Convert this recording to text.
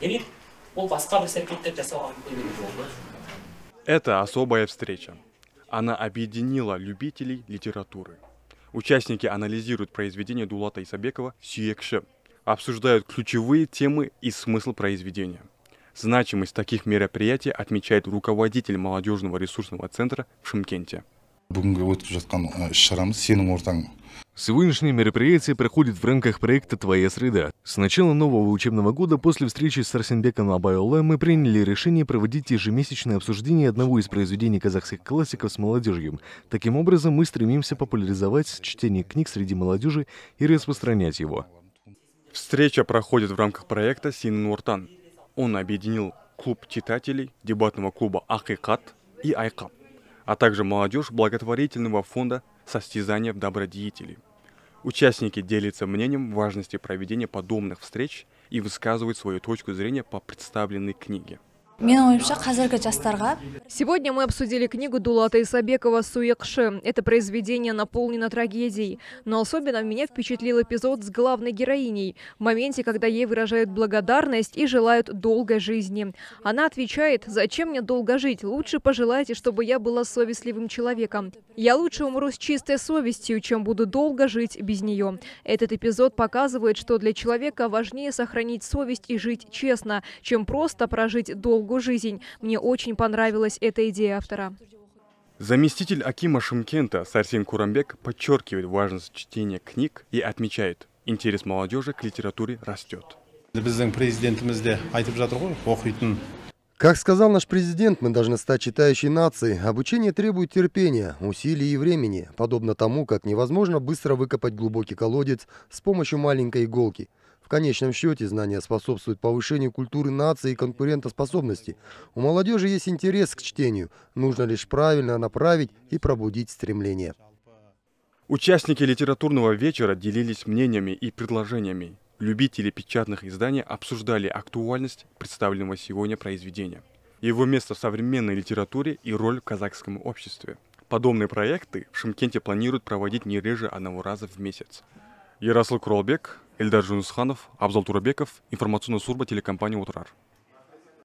демек ол басқа бір серіктіктер жасауға мүмкіндік болды это особая встреча она объединила любителей литературы участники анализируют произведения дулата исабекова сүйекші обсуждают ключевые темы и смысл произведения Значимость таких мероприятий отмечает руководитель молодежного ресурсного центра в Шымкенте. бүгінгі өтіп а, Сегодняшнее мероприятие проходит в рамках проекта «Твоя среда». С начала нового учебного года после встречи с Арсенбеком Абайолла мы приняли решение проводить ежемесячное обсуждение одного из произведений казахских классиков с молодежью. Таким образом, мы стремимся популяризовать чтение книг среди молодежи и распространять его. Встреча проходит в рамках проекта Син Нуртан. Он объединил клуб читателей дебатного клуба «Ахикат» и «Айкап», а также молодежь благотворительного фонда состязания в добродетели. Участники делятся мнением важности проведения подобных встреч и высказывают свою точку зрения по представленной книге. Сегодня мы обсудили книгу Дулата Исабекова «Суякши». Это произведение наполнено трагедией. Но особенно меня впечатлил эпизод с главной героиней, в моменте, когда ей выражают благодарность и желают долгой жизни. Она отвечает, «Зачем мне долго жить? Лучше пожелайте, чтобы я была совестливым человеком. Я лучше умру с чистой совестью, чем буду долго жить без нее». Этот эпизод показывает, что для человека важнее сохранить совесть и жить честно, чем просто прожить долго долгую жизнь. Мне очень понравилась эта идея автора. Заместитель Акима Шимкента Сарсин Курамбек подчеркивает важность чтения книг и отмечает, интерес молодежи к литературе растет. Как сказал наш президент, мы должны стать читающей нацией. Обучение требует терпения, усилий и времени, подобно тому, как невозможно быстро выкопать глубокий колодец с помощью маленькой иголки. В конечном счете знания способствуют повышению культуры нации и конкурентоспособности. У молодежи есть интерес к чтению, нужно лишь правильно направить и пробудить стремление. Участники литературного вечера делились мнениями и предложениями. Любители печатных изданий обсуждали актуальность представленного сегодня произведения, его место в современной литературе и роль в казахском обществе. Подобные проекты в Шымкенте планируют проводить не реже одного раза в месяц. Ярослав Куралбек, Эльдар Жунусханов, Абзал Турабеков, информационная служба телекомпании «Утрар».